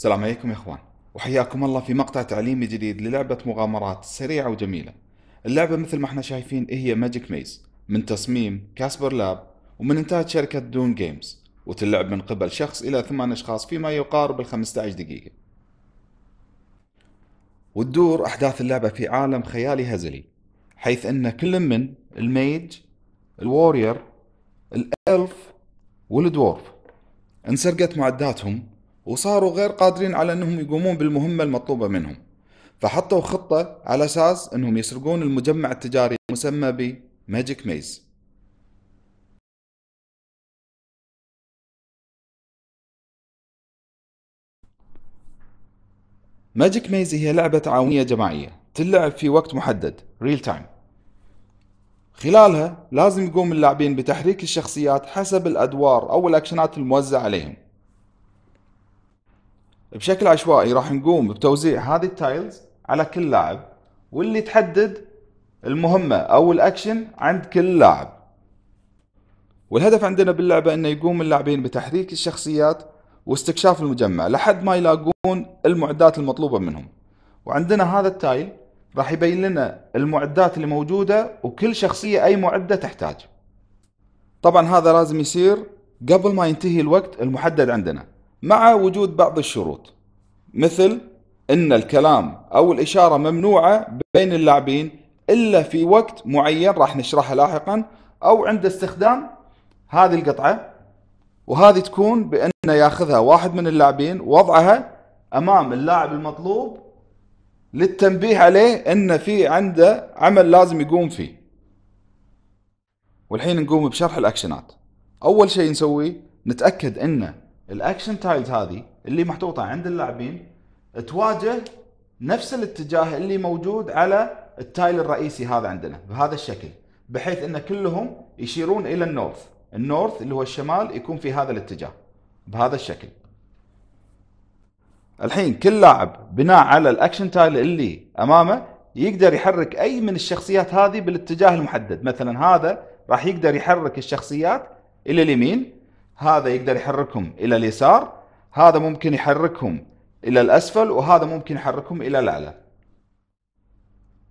السلام عليكم يا اخوان وحياكم الله في مقطع تعليمي جديد للعبة مغامرات سريعة وجميلة اللعبة مثل ما احنا شايفين هي ماجيك ميز من تصميم كاسبر لاب ومن انتاج شركة دون جيمز وتلعب من قبل شخص الى ثمان اشخاص فيما يقارب ال 15 دقيقة وتدور احداث اللعبة في عالم خيالي هزلي حيث ان كل من الميج الوورير الالف والدورف انسرقت معداتهم وصاروا غير قادرين على انهم يقومون بالمهمه المطلوبه منهم فحطوا خطه على اساس انهم يسرقون المجمع التجاري المسمى ب ماجيك ميز ماجيك ميز هي لعبة تعاونية جماعية تلعب في وقت محدد ريل تايم خلالها لازم يقوم اللاعبين بتحريك الشخصيات حسب الأدوار أو الأكشنات الموزعة عليهم بشكل عشوائي راح نقوم بتوزيع هذه التايلز على كل لاعب واللي تحدد المهمة أو الأكشن عند كل لاعب والهدف عندنا باللعبة أنه يقوم اللاعبين بتحريك الشخصيات واستكشاف المجمع لحد ما يلاقون المعدات المطلوبة منهم وعندنا هذا التايل راح يبين لنا المعدات اللي موجودة وكل شخصية أي معدة تحتاج طبعا هذا لازم يصير قبل ما ينتهي الوقت المحدد عندنا مع وجود بعض الشروط مثل أن الكلام أو الإشارة ممنوعة بين اللاعبين إلا في وقت معين راح نشرحه لاحقا أو عند استخدام هذه القطعة وهذه تكون بأن ياخذها واحد من اللاعبين وضعها أمام اللاعب المطلوب للتنبيه عليه أن في عنده عمل لازم يقوم فيه والحين نقوم بشرح الأكشنات أول شيء نسويه نتأكد أن الاكشن تايلز هذه اللي محطوطه عند اللاعبين تواجه نفس الاتجاه اللي موجود على التايل الرئيسي هذا عندنا بهذا الشكل بحيث ان كلهم يشيرون الى النورث النورث اللي هو الشمال يكون في هذا الاتجاه بهذا الشكل الحين كل لاعب بناء على الاكشن تايل اللي امامه يقدر يحرك اي من الشخصيات هذه بالاتجاه المحدد مثلا هذا راح يقدر يحرك الشخصيات الى اليمين هذا يقدر يحركهم الى اليسار هذا ممكن يحركهم الى الاسفل وهذا ممكن يحركهم الى الاعلى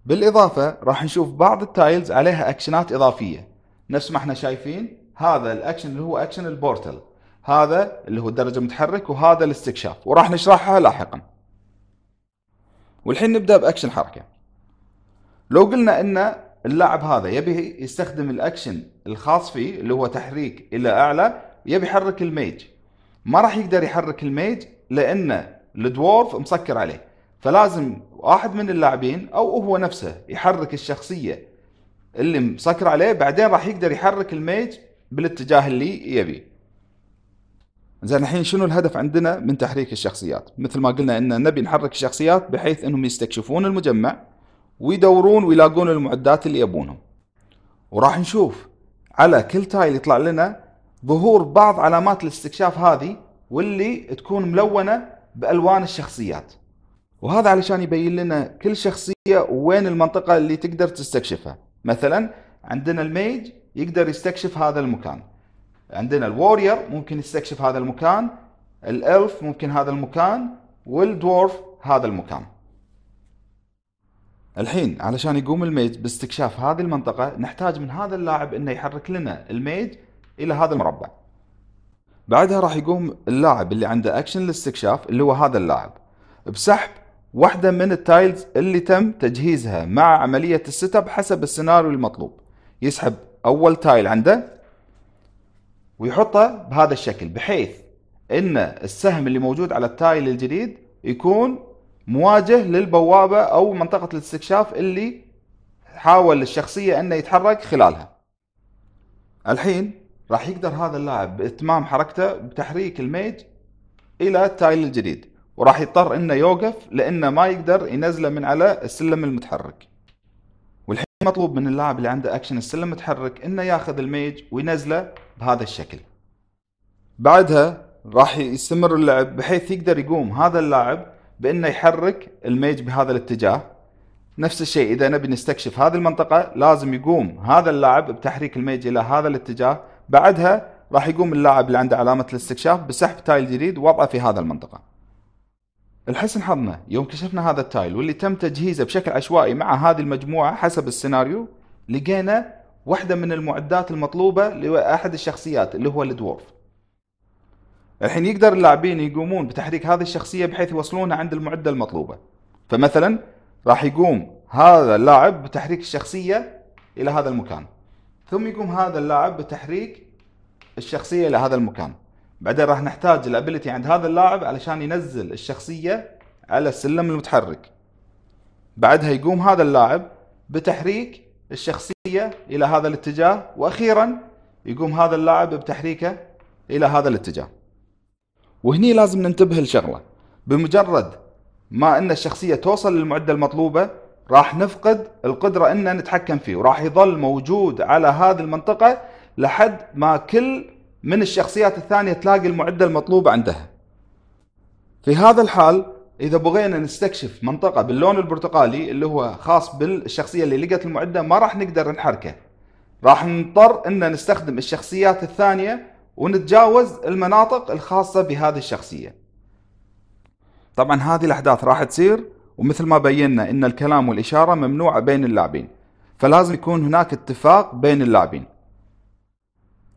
بالاضافه راح نشوف بعض التايلز عليها اكشنات اضافيه نفس ما احنا شايفين هذا الاكشن اللي هو اكشن البورتل هذا اللي هو الدرجه المتحرك وهذا الاستكشاف وراح نشرحها لاحقا والحين نبدا باكشن حركه لو قلنا ان اللاعب هذا يبي يستخدم الاكشن الخاص فيه اللي هو تحريك الى اعلى يبي يحرك الميج ما راح يقدر يحرك الميج لان الدورف مسكر عليه فلازم واحد من اللاعبين او هو نفسه يحرك الشخصيه اللي مسكر عليه بعدين راح يقدر يحرك الميج بالاتجاه اللي يبي زين الحين شنو الهدف عندنا من تحريك الشخصيات مثل ما قلنا ان نبي نحرك الشخصيات بحيث انهم يستكشفون المجمع ويدورون ويلاقون المعدات اللي يبونهم وراح نشوف على كل تايل يطلع لنا ظهور بعض علامات الاستكشاف هذه واللي تكون ملونه بالوان الشخصيات وهذا علشان يبين لنا كل شخصيه وين المنطقه اللي تقدر تستكشفها مثلا عندنا الميج يقدر يستكشف هذا المكان عندنا الوورير ممكن يستكشف هذا المكان الالف ممكن هذا المكان والدورف هذا المكان الحين علشان يقوم الميج باستكشاف هذه المنطقة نحتاج من هذا اللاعب انه يحرك لنا الميج الى هذا المربع بعدها راح يقوم اللاعب اللي عنده اكشن الاستكشاف اللي هو هذا اللاعب بسحب واحدة من التايلز اللي تم تجهيزها مع عملية السيت اب حسب السيناريو المطلوب يسحب اول تايل عنده ويحطه بهذا الشكل بحيث ان السهم اللي موجود على التايل الجديد يكون مواجه للبوابة او منطقة الاستكشاف اللي حاول الشخصية انه يتحرك خلالها الحين راح يقدر هذا اللاعب باتمام حركته بتحريك الميج الى التايل الجديد وراح يضطر انه يوقف لانه ما يقدر ينزله من على السلم المتحرك والحين مطلوب من اللاعب اللي عنده اكشن السلم المتحرك انه ياخذ الميج وينزله بهذا الشكل بعدها راح يستمر اللعب بحيث يقدر يقوم هذا اللاعب بانه يحرك الميج بهذا الاتجاه نفس الشيء اذا نبي نستكشف هذه المنطقه لازم يقوم هذا اللاعب بتحريك الميج الى هذا الاتجاه بعدها راح يقوم اللاعب اللي عنده علامة الاستكشاف بسحب تايل جديد ووضعه في هذا المنطقة الحسن حظنا يوم كشفنا هذا التايل واللي تم تجهيزه بشكل عشوائي مع هذه المجموعة حسب السيناريو لقينا واحدة من المعدات المطلوبة لأحد الشخصيات اللي هو الدورف الحين يقدر اللاعبين يقومون بتحريك هذه الشخصية بحيث يوصلونها عند المعدة المطلوبة فمثلا راح يقوم هذا اللاعب بتحريك الشخصية إلى هذا المكان ثم يقوم هذا اللاعب بتحريك الشخصيه الى هذا المكان بعدين راح نحتاج الابيلتي عند هذا اللاعب علشان ينزل الشخصيه على السلم المتحرك بعدها يقوم هذا اللاعب بتحريك الشخصيه الى هذا الاتجاه واخيرا يقوم هذا اللاعب بتحريكه الى هذا الاتجاه وهني لازم ننتبه لشغله بمجرد ما ان الشخصيه توصل للمعده المطلوبه راح نفقد القدرة ان نتحكم فيه وراح يظل موجود على هذه المنطقة لحد ما كل من الشخصيات الثانية تلاقي المعدة المطلوبة عندها في هذا الحال اذا بغينا نستكشف منطقة باللون البرتقالي اللي هو خاص بالشخصية اللي لقت المعدة ما راح نقدر نحركه راح نضطر ان نستخدم الشخصيات الثانية ونتجاوز المناطق الخاصة بهذه الشخصية طبعا هذه الاحداث راح تصير ومثل ما بينا ان الكلام والاشاره ممنوعه بين اللاعبين فلازم يكون هناك اتفاق بين اللاعبين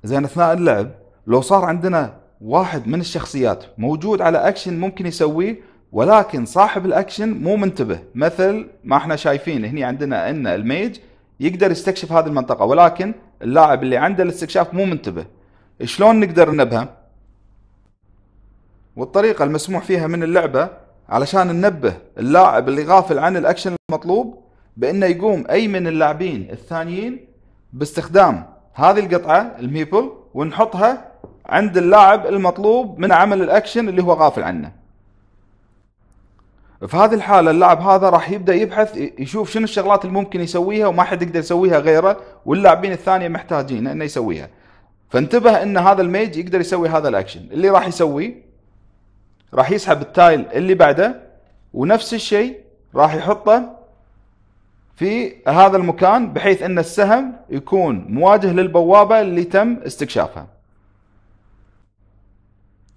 زين اثناء اللعب لو صار عندنا واحد من الشخصيات موجود على اكشن ممكن يسويه ولكن صاحب الاكشن مو منتبه مثل ما احنا شايفين هنا عندنا ان الميج يقدر يستكشف هذه المنطقه ولكن اللاعب اللي عنده الاستكشاف مو منتبه شلون نقدر نبهه والطريقه المسموح فيها من اللعبه علشان ننبه اللاعب اللي غافل عن الاكشن المطلوب بانه يقوم اي من اللاعبين الثانيين باستخدام هذه القطعه الميبل ونحطها عند اللاعب المطلوب من عمل الاكشن اللي هو غافل عنه في هذه الحالة اللاعب هذا راح يبدأ يبحث يشوف شنو الشغلات اللي ممكن يسويها وما حد يقدر يسويها غيره واللاعبين الثانية محتاجين انه يسويها فانتبه ان هذا الميج يقدر يسوي هذا الاكشن اللي راح يسويه راح يسحب التايل اللي بعده ونفس الشيء راح يحطه في هذا المكان بحيث ان السهم يكون مواجه للبوابة اللي تم استكشافها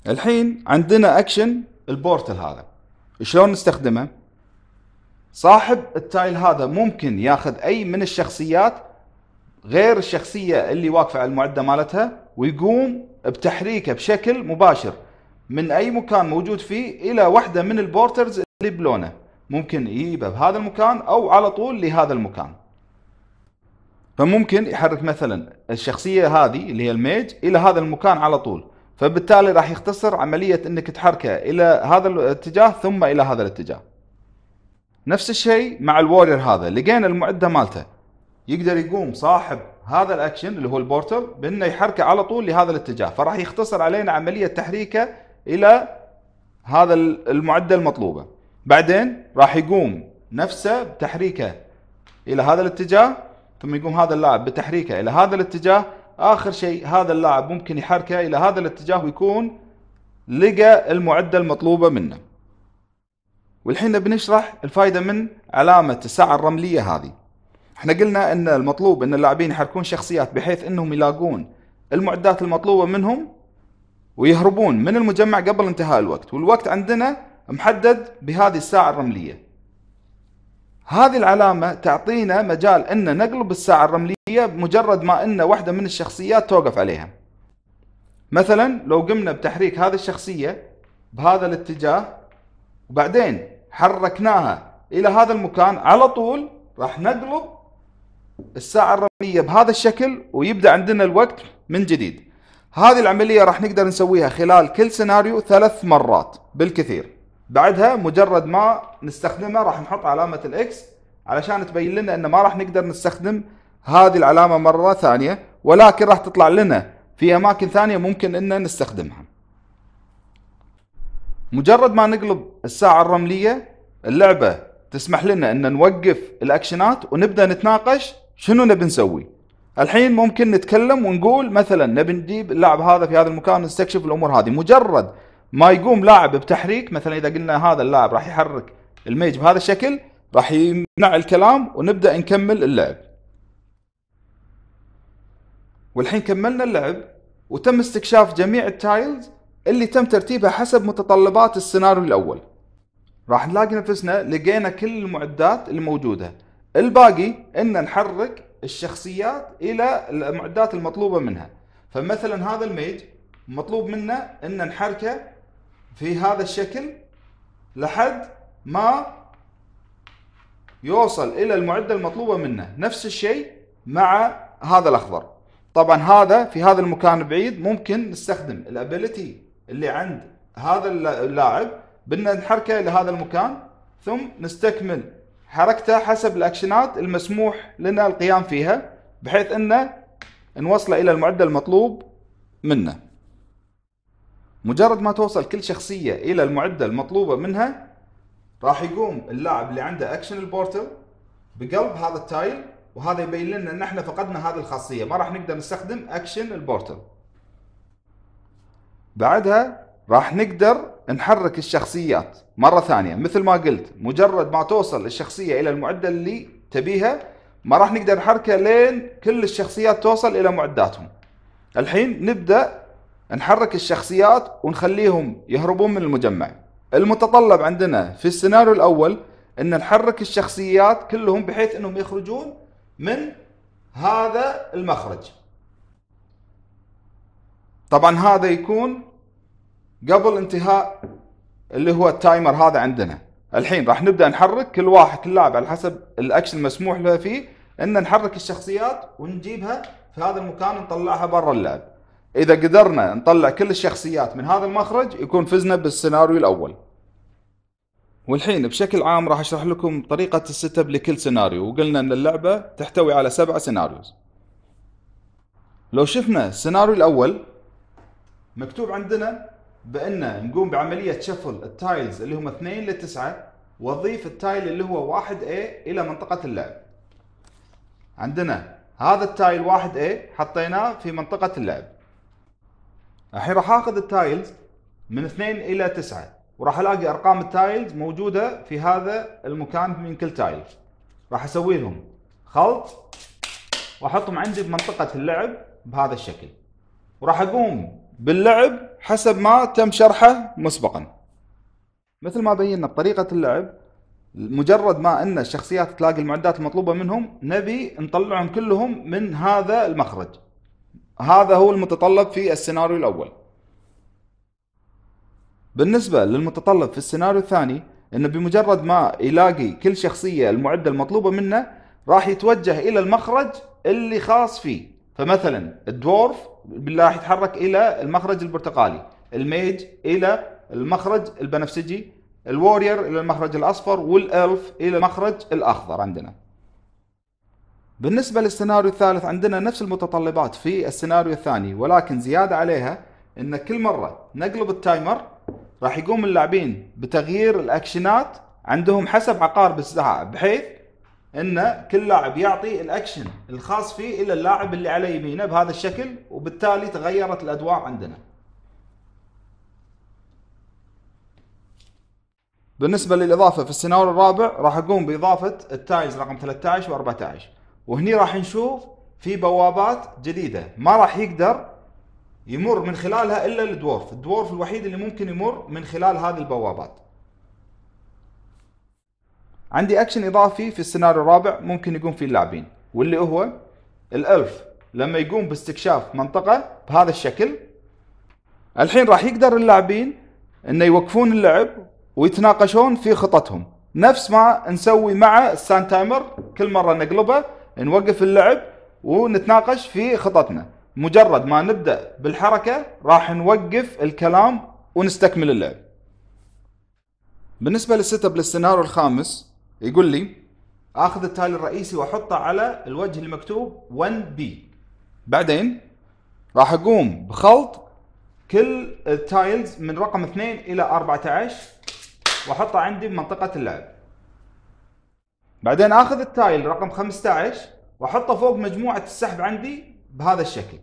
الحين عندنا اكشن البورتل هذا شلون نستخدمه صاحب التايل هذا ممكن ياخذ اي من الشخصيات غير الشخصية اللي واقفة على المعدة مالتها ويقوم بتحريكه بشكل مباشر من اي مكان موجود فيه الى واحده من البورترز اللي بلونه ممكن يجيبه بهذا المكان او على طول لهذا المكان فممكن يحرك مثلا الشخصيه هذه اللي هي الميج الى هذا المكان على طول فبالتالي راح يختصر عمليه انك تحركه الى هذا الاتجاه ثم الى هذا الاتجاه نفس الشيء مع الوورير هذا لقينا المعده مالته يقدر يقوم صاحب هذا الاكشن اللي هو البورتر بانه يحركه على طول لهذا الاتجاه فراح يختصر علينا عمليه تحريكه الى هذا المعده المطلوبه بعدين راح يقوم نفسه بتحريكه الى هذا الاتجاه ثم يقوم هذا اللاعب بتحريكه الى هذا الاتجاه اخر شيء هذا اللاعب ممكن يحركه الى هذا الاتجاه ويكون لقى المعده المطلوبه منه والحين بنشرح الفائده من علامه الساعه الرمليه هذه احنا قلنا ان المطلوب ان اللاعبين يحركون شخصيات بحيث انهم يلاقون المعدات المطلوبه منهم ويهربون من المجمع قبل انتهاء الوقت والوقت عندنا محدد بهذه الساعة الرملية هذه العلامة تعطينا مجال أن نقلب الساعة الرملية بمجرد ما أن واحدة من الشخصيات توقف عليها مثلا لو قمنا بتحريك هذه الشخصية بهذا الاتجاه وبعدين حركناها إلى هذا المكان على طول راح نقلب الساعة الرملية بهذا الشكل ويبدأ عندنا الوقت من جديد هذه العملية راح نقدر نسويها خلال كل سيناريو ثلاث مرات بالكثير بعدها مجرد ما نستخدمها راح نحط علامة الاكس علشان تبين لنا انه ما راح نقدر نستخدم هذه العلامة مرة ثانية ولكن راح تطلع لنا في اماكن ثانية ممكن ان نستخدمها مجرد ما نقلب الساعة الرملية اللعبة تسمح لنا ان نوقف الاكشنات ونبدأ نتناقش شنو نبي نسوي الحين ممكن نتكلم ونقول مثلا نبي نجيب اللاعب هذا في هذا المكان نستكشف الامور هذه مجرد ما يقوم لاعب بتحريك مثلا اذا قلنا هذا اللاعب راح يحرك الميج بهذا الشكل راح يمنع الكلام ونبدا نكمل اللعب والحين كملنا اللعب وتم استكشاف جميع التايلز اللي تم ترتيبها حسب متطلبات السيناريو الاول راح نلاقي نفسنا لقينا كل المعدات الموجوده الباقي ان نحرك الشخصيات الى المعدات المطلوبه منها فمثلا هذا الميج مطلوب منا ان نحركه في هذا الشكل لحد ما يوصل الى المعده المطلوبه منه نفس الشيء مع هذا الاخضر طبعا هذا في هذا المكان بعيد ممكن نستخدم الابيلتي اللي عند هذا اللاعب بدنا نحركه الى هذا المكان ثم نستكمل حركته حسب الاكشنات المسموح لنا القيام فيها بحيث انه نوصله الى المعدل المطلوب منه مجرد ما توصل كل شخصية الى المعدل المطلوبة منها راح يقوم اللاعب اللي عنده اكشن البورتل بقلب هذا التايل وهذا يبين لنا ان احنا فقدنا هذه الخاصية ما راح نقدر نستخدم اكشن البورتل بعدها راح نقدر نحرك الشخصيات مرة ثانية مثل ما قلت مجرد ما توصل الشخصية إلى المعدة اللي تبيها ما راح نقدر نحركها لين كل الشخصيات توصل إلى معداتهم الحين نبدأ نحرك الشخصيات ونخليهم يهربون من المجمع المتطلب عندنا في السيناريو الأول أن نحرك الشخصيات كلهم بحيث أنهم يخرجون من هذا المخرج طبعا هذا يكون قبل انتهاء اللي هو التايمر هذا عندنا الحين راح نبدا نحرك كل واحد كل لاعب على حسب الاكشن المسموح له فيه ان نحرك الشخصيات ونجيبها في هذا المكان نطلعها برا اللعب اذا قدرنا نطلع كل الشخصيات من هذا المخرج يكون فزنا بالسيناريو الاول والحين بشكل عام راح اشرح لكم طريقه السيت اب لكل سيناريو وقلنا ان اللعبه تحتوي على سبعة سيناريوز لو شفنا السيناريو الاول مكتوب عندنا بان نقوم بعمليه شفل التايلز اللي هم 2 ل 9 واضيف التايل اللي هو 1A الى منطقه اللعب. عندنا هذا التايل 1A حطيناه في منطقه اللعب. الحين راح اخذ التايلز من 2 الى 9 وراح الاقي ارقام التايلز موجوده في هذا المكان من كل تايل. راح اسوي لهم خلط واحطهم عندي بمنطقه اللعب بهذا الشكل. وراح اقوم باللعب حسب ما تم شرحه مسبقا مثل ما بينا بطريقة اللعب مجرد ما ان الشخصيات تلاقي المعدات المطلوبة منهم نبي نطلعهم كلهم من هذا المخرج هذا هو المتطلب في السيناريو الاول بالنسبة للمتطلب في السيناريو الثاني انه بمجرد ما يلاقي كل شخصية المعدة المطلوبة منه راح يتوجه الى المخرج اللي خاص فيه فمثلا الدورف بالله يتحرك الى المخرج البرتقالي الميج الى المخرج البنفسجي الوورير الى المخرج الاصفر والالف الى المخرج الاخضر عندنا بالنسبه للسيناريو الثالث عندنا نفس المتطلبات في السيناريو الثاني ولكن زياده عليها ان كل مره نقلب التايمر راح يقوم اللاعبين بتغيير الاكشنات عندهم حسب عقارب الساعه بحيث ان كل لاعب يعطي الاكشن الخاص فيه الى اللاعب اللي على يمينه بهذا الشكل وبالتالي تغيرت الادوار عندنا بالنسبة للإضافة في السيناريو الرابع راح أقوم بإضافة التايلز رقم 13 و14 وهني راح نشوف في بوابات جديدة ما راح يقدر يمر من خلالها إلا الدورف الدورف الوحيد اللي ممكن يمر من خلال هذه البوابات عندي اكشن اضافي في السيناريو الرابع ممكن يقوم فيه اللاعبين واللي هو الالف لما يقوم باستكشاف منطقه بهذا الشكل الحين راح يقدر اللاعبين انه يوقفون اللعب ويتناقشون في خططهم نفس ما نسوي مع السان تايمر كل مره نقلبه نوقف اللعب ونتناقش في خططنا مجرد ما نبدا بالحركه راح نوقف الكلام ونستكمل اللعب بالنسبه للسيت اب للسيناريو الخامس يقول لي اخذ التالي الرئيسي واحطه على الوجه المكتوب 1 بي بعدين راح اقوم بخلط كل التايلز من رقم 2 الى 14 واحطها عندي بمنطقه اللعب بعدين اخذ التايل رقم 15 واحطه فوق مجموعه السحب عندي بهذا الشكل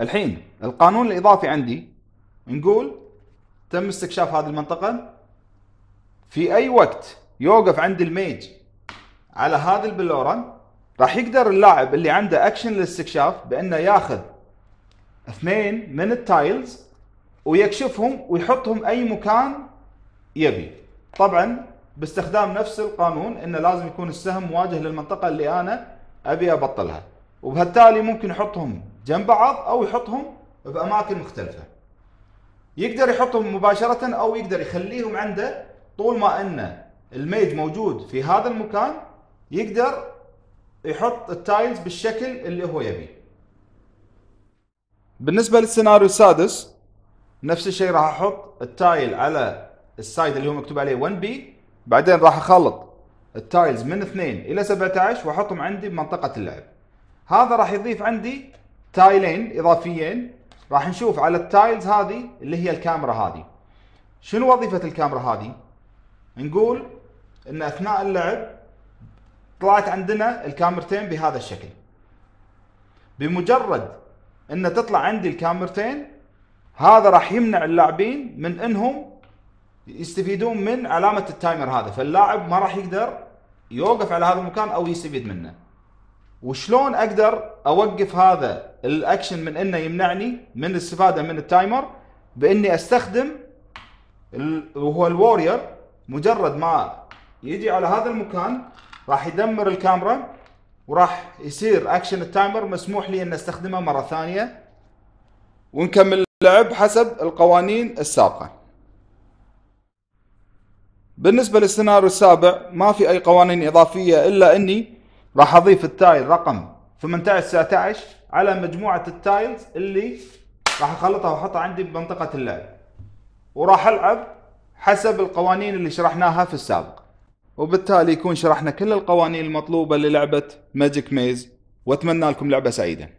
الحين القانون الاضافي عندي نقول تم استكشاف هذه المنطقه في اي وقت يوقف عند الميج على هذا البلورن راح يقدر اللاعب اللي عنده اكشن للاستكشاف بانه ياخذ اثنين من التايلز ويكشفهم ويحطهم اي مكان يبي طبعا باستخدام نفس القانون انه لازم يكون السهم مواجه للمنطقه اللي انا ابي ابطلها وبالتالي ممكن يحطهم جنب بعض او يحطهم باماكن مختلفه يقدر يحطهم مباشره او يقدر يخليهم عنده طول ما ان الميج موجود في هذا المكان يقدر يحط التايلز بالشكل اللي هو يبيه بالنسبة للسيناريو السادس نفس الشيء راح احط التايل على السايد اللي هو مكتوب عليه 1 بي بعدين راح اخلط التايلز من 2 الى 17 واحطهم عندي بمنطقة اللعب هذا راح يضيف عندي تايلين اضافيين راح نشوف على التايلز هذه اللي هي الكاميرا هذه شنو وظيفة الكاميرا هذه نقول ان اثناء اللعب طلعت عندنا الكاميرتين بهذا الشكل بمجرد ان تطلع عندي الكاميرتين هذا راح يمنع اللاعبين من انهم يستفيدون من علامه التايمر هذا فاللاعب ما راح يقدر يوقف على هذا المكان او يستفيد منه وشلون اقدر اوقف هذا الاكشن من انه يمنعني من الاستفاده من التايمر باني استخدم وهو الورير مجرد ما يجي على هذا المكان راح يدمر الكاميرا وراح يصير اكشن التايمر مسموح لي ان استخدمه مره ثانيه ونكمل اللعب حسب القوانين السابقه بالنسبه للسيناريو السابع ما في اي قوانين اضافيه الا اني راح اضيف التايل رقم 18 19 على مجموعه التايلز اللي راح اخلطها واحطها عندي بمنطقه اللعب وراح العب حسب القوانين اللي شرحناها في السابق وبالتالي يكون شرحنا كل القوانين المطلوبة للعبة ماجيك ميز واتمنى لكم لعبة سعيدة